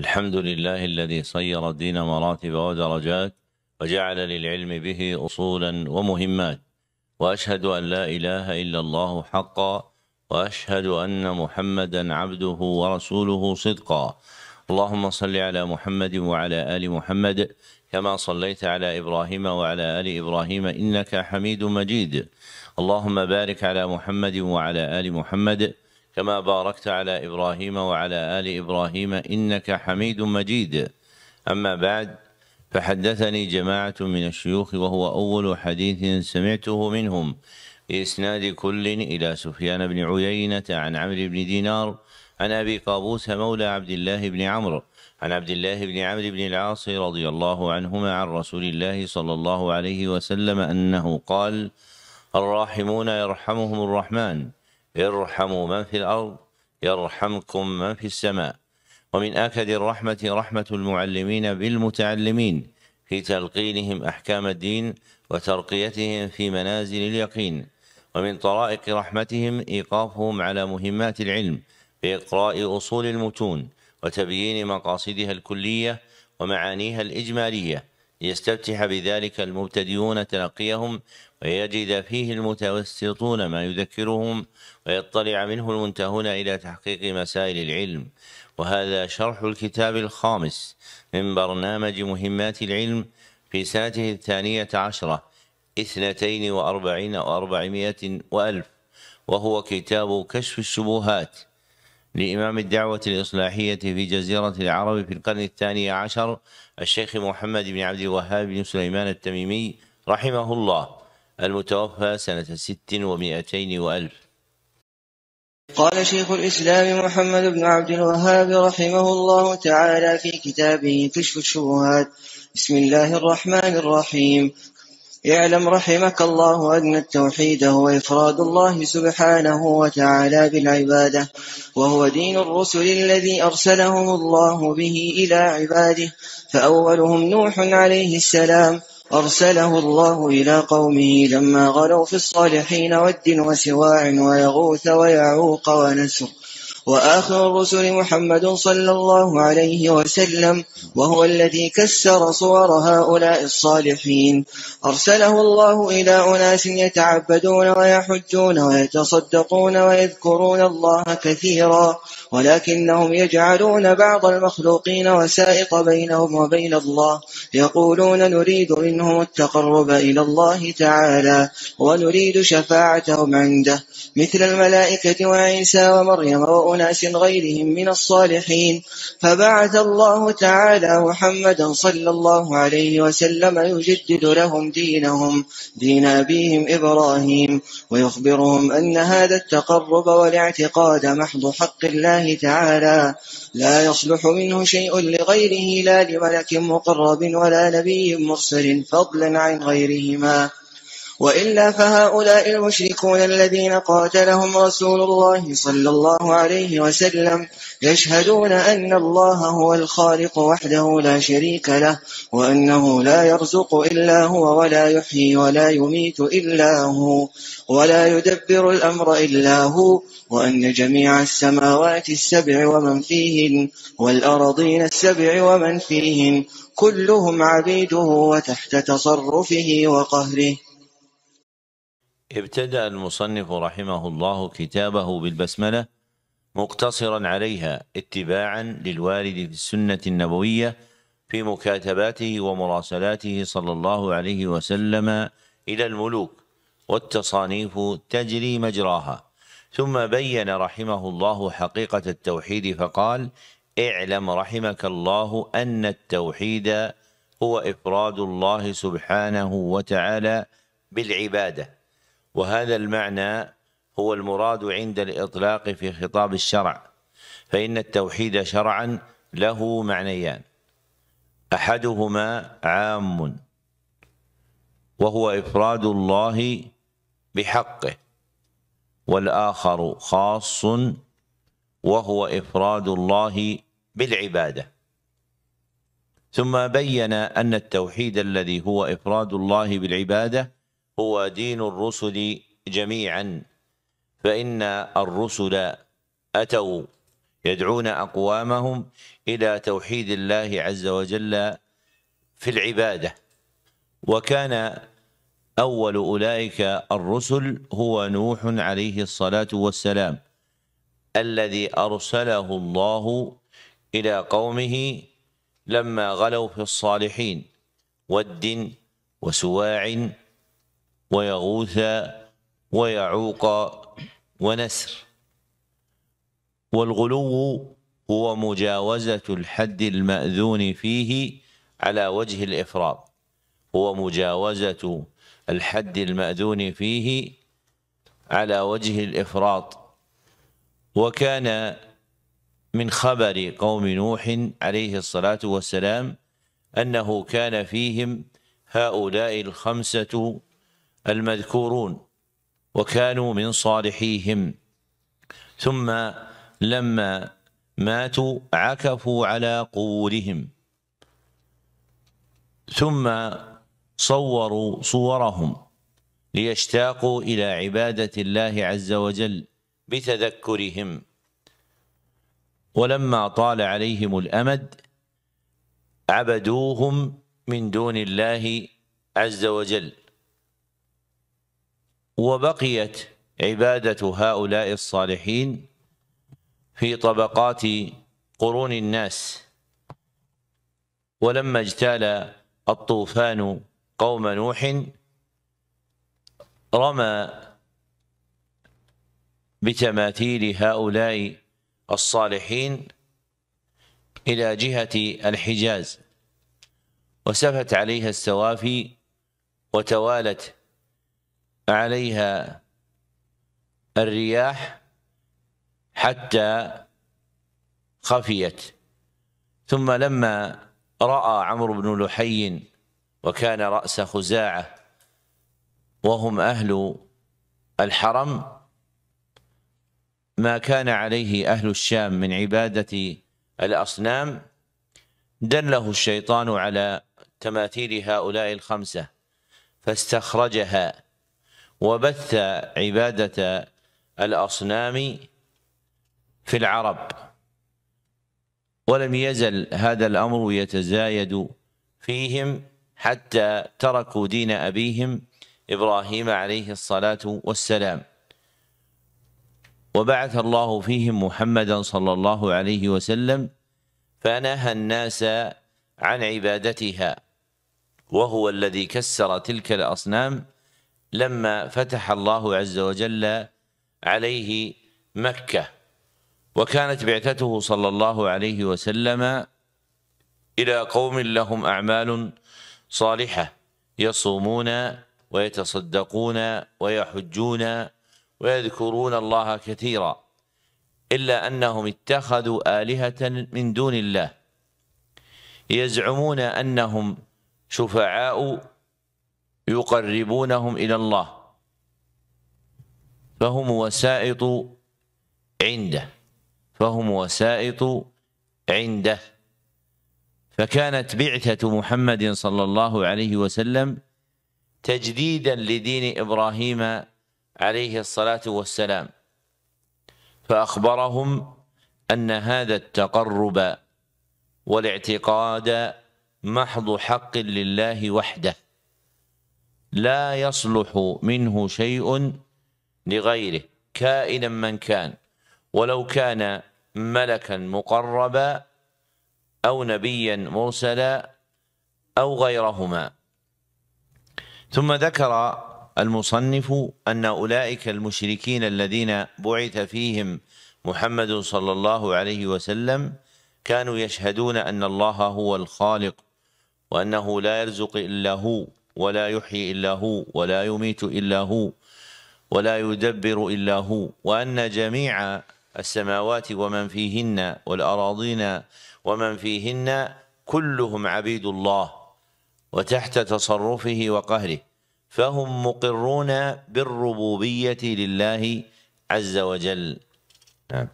الحمد لله الذي صير الدين مراتب ودرجات وجعل للعلم به أصولا ومهمات وأشهد أن لا إله إلا الله حقا وأشهد أن محمدا عبده ورسوله صدقا اللهم صل على محمد وعلى آل محمد كما صليت على إبراهيم وعلى آل إبراهيم إنك حميد مجيد اللهم بارك على محمد وعلى آل محمد كما باركت على إبراهيم وعلى آل إبراهيم إنك حميد مجيد أما بعد فحدثني جماعة من الشيوخ وهو أول حديث سمعته منهم بإسناد كل إلى سفيان بن عيينة عن عمرو بن دينار عن أبي قابوس مولى عبد الله بن عمرو عن عبد الله بن عمرو بن العاص رضي الله عنهما عن رسول الله صلى الله عليه وسلم أنه قال الراحمون يرحمهم الرحمن ارحموا من في الأرض يرحمكم من في السماء ومن آكد الرحمة رحمة المعلمين بالمتعلمين في تلقينهم أحكام الدين وترقيتهم في منازل اليقين ومن طرائق رحمتهم إيقافهم على مهمات العلم بإقراء أصول المتون وتبيين مقاصدها الكلية ومعانيها الإجمالية ليستفتح بذلك المبتدئون تلقيهم ويجد فيه المتوسطون ما يذكرهم ويطلع منه المنتهون إلى تحقيق مسائل العلم وهذا شرح الكتاب الخامس من برنامج مهمات العلم في سنته الثانية عشرة اثنتين وأربعين وأربعمائة وألف وهو كتاب كشف الشبهات لإمام الدعوة الإصلاحية في جزيرة العرب في القرن الثاني عشر الشيخ محمد بن عبد الوهاب بن سليمان التميمي رحمه الله المتوفى سنة ست ومائتين وألف قال شيخ الإسلام محمد بن عبد الوهاب رحمه الله تعالى في كتابه كشف الشبهات بسم الله الرحمن الرحيم اعلم رحمك الله أن التوحيد هو إفراد الله سبحانه وتعالى بالعبادة وهو دين الرسل الذي أرسلهم الله به إلى عباده فأولهم نوح عليه السلام أرسله الله إلى قومه لما غلوا في الصالحين ود وسواع ويغوث ويعوق ونسر وآخر الرسل محمد صلى الله عليه وسلم وهو الذي كسر صور هؤلاء الصالحين أرسله الله إلى أناس يتعبدون ويحجون ويتصدقون ويذكرون الله كثيرا ولكنهم يجعلون بعض المخلوقين وسائق بينهم وبين الله يقولون نريد منهم التقرب إلى الله تعالى ونريد شفاعتهم عنده مثل الملائكة وعيسى ومريم وأناس غيرهم من الصالحين فبعث الله تعالى محمدا صلى الله عليه وسلم يجدد لهم دينهم دين أبيهم إبراهيم ويخبرهم أن هذا التقرب والاعتقاد محض حق الله الله تعالى لا يصلح منه شيء لغيره لا لملك مقرب ولا نبي مرسل فضلا عن غيرهما وإلا فهؤلاء المشركون الذين قاتلهم رسول الله صلى الله عليه وسلم يشهدون أن الله هو الخالق وحده لا شريك له وأنه لا يرزق إلا هو ولا يحيي ولا يميت إلا هو ولا يدبر الأمر إلا هو وأن جميع السماوات السبع ومن فيهن والأرضين السبع ومن فيهن كلهم عبيده وتحت تصرفه وقهره ابتدأ المصنف رحمه الله كتابه بالبسملة مقتصرا عليها اتباعا للوارد في السنة النبوية في مكاتباته ومراسلاته صلى الله عليه وسلم إلى الملوك والتصانيف تجري مجراها ثم بين رحمه الله حقيقة التوحيد فقال اعلم رحمك الله أن التوحيد هو إفراد الله سبحانه وتعالى بالعبادة وهذا المعنى هو المراد عند الإطلاق في خطاب الشرع فإن التوحيد شرعا له معنيان أحدهما عام وهو إفراد الله بحقه والآخر خاص وهو إفراد الله بالعبادة ثم بين أن التوحيد الذي هو إفراد الله بالعبادة هو دين الرسل جميعا فإن الرسل أتوا يدعون أقوامهم إلى توحيد الله عز وجل في العبادة وكان أول أولئك الرسل هو نوح عليه الصلاة والسلام الذي أرسله الله إلى قومه لما غلوا في الصالحين ود وسواع ويغوث ويعوق ونسر والغلو هو مجاوزة الحد المأذون فيه على وجه الإفراط هو مجاوزة الحد المأذون فيه على وجه الإفراط وكان من خبر قوم نوح عليه الصلاة والسلام أنه كان فيهم هؤلاء الخمسة المذكورون وكانوا من صالحيهم ثم لما ماتوا عكفوا على قبورهم ثم صوروا صورهم ليشتاقوا الى عباده الله عز وجل بتذكرهم ولما طال عليهم الامد عبدوهم من دون الله عز وجل وبقيت عبادة هؤلاء الصالحين في طبقات قرون الناس ولما اجتال الطوفان قوم نوح رمى بتماثيل هؤلاء الصالحين إلى جهة الحجاز وسفت عليها السوافي وتوالت عليها الرياح حتى خفيت ثم لما راى عمرو بن لحي وكان راس خزاعه وهم اهل الحرم ما كان عليه اهل الشام من عباده الاصنام دله الشيطان على تماثيل هؤلاء الخمسه فاستخرجها وبث عبادة الأصنام في العرب ولم يزل هذا الأمر يتزايد فيهم حتى تركوا دين أبيهم إبراهيم عليه الصلاة والسلام وبعث الله فيهم محمدا صلى الله عليه وسلم فنهى الناس عن عبادتها وهو الذي كسر تلك الأصنام لما فتح الله عز وجل عليه مكة وكانت بعثته صلى الله عليه وسلم إلى قوم لهم أعمال صالحة يصومون ويتصدقون ويحجون ويذكرون الله كثيرا إلا أنهم اتخذوا آلهة من دون الله يزعمون أنهم شفعاء يقربونهم إلى الله فهم وسائط عنده فهم وسائط عنده فكانت بعثة محمد صلى الله عليه وسلم تجديدا لدين إبراهيم عليه الصلاة والسلام فأخبرهم أن هذا التقرب والاعتقاد محض حق لله وحده لا يصلح منه شيء لغيره كائنا من كان ولو كان ملكا مقربا أو نبيا مرسلا أو غيرهما ثم ذكر المصنف أن أولئك المشركين الذين بعث فيهم محمد صلى الله عليه وسلم كانوا يشهدون أن الله هو الخالق وأنه لا يرزق إلا هو ولا يحيي إلا هو ولا يميت إلا هو ولا يدبر إلا هو وأن جميع السماوات ومن فيهن والأراضين ومن فيهن كلهم عبيد الله وتحت تصرفه وقهره فهم مقرون بالربوبية لله عز وجل نعم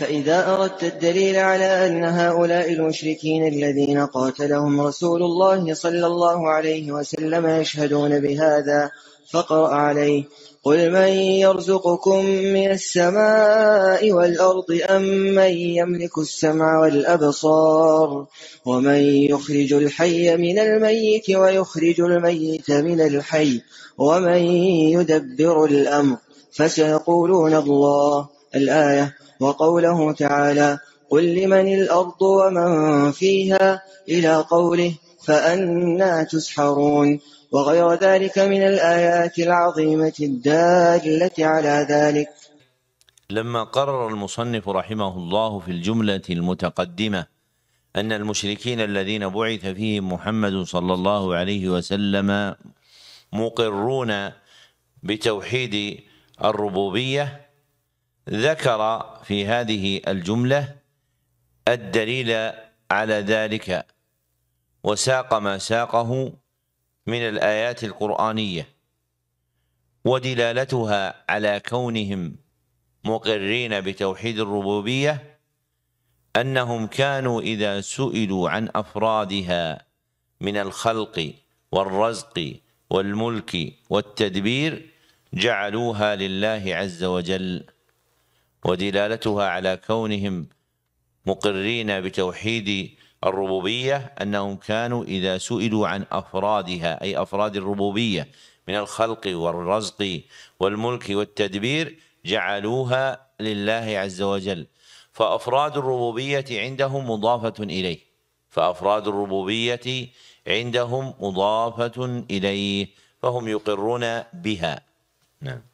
فإذا أردت الدليل على أن هؤلاء المشركين الذين قاتلهم رسول الله صلى الله عليه وسلم يشهدون بهذا فاقرأ عليه قل من يرزقكم من السماء والأرض أم من يملك السمع والأبصار ومن يخرج الحي من الميت ويخرج الميت من الحي ومن يدبر الأمر فسيقولون الله الآية وقوله تعالى قل لمن الأرض ومن فيها إلى قوله فأنا تسحرون وغير ذلك من الآيات العظيمة الدالة على ذلك لما قرر المصنف رحمه الله في الجملة المتقدمة أن المشركين الذين بعث فيهم محمد صلى الله عليه وسلم مقرون بتوحيد الربوبية ذكر في هذه الجملة الدليل على ذلك وساق ما ساقه من الآيات القرآنية ودلالتها على كونهم مقرين بتوحيد الربوبية أنهم كانوا إذا سئلوا عن أفرادها من الخلق والرزق والملك والتدبير جعلوها لله عز وجل ودلالتها على كونهم مقرين بتوحيد الربوبية أنهم كانوا إذا سئلوا عن أفرادها أي أفراد الربوبية من الخلق والرزق والملك والتدبير جعلوها لله عز وجل فأفراد الربوبية عندهم مضافة إليه فأفراد الربوبية عندهم مضافة إليه فهم يقرون بها نعم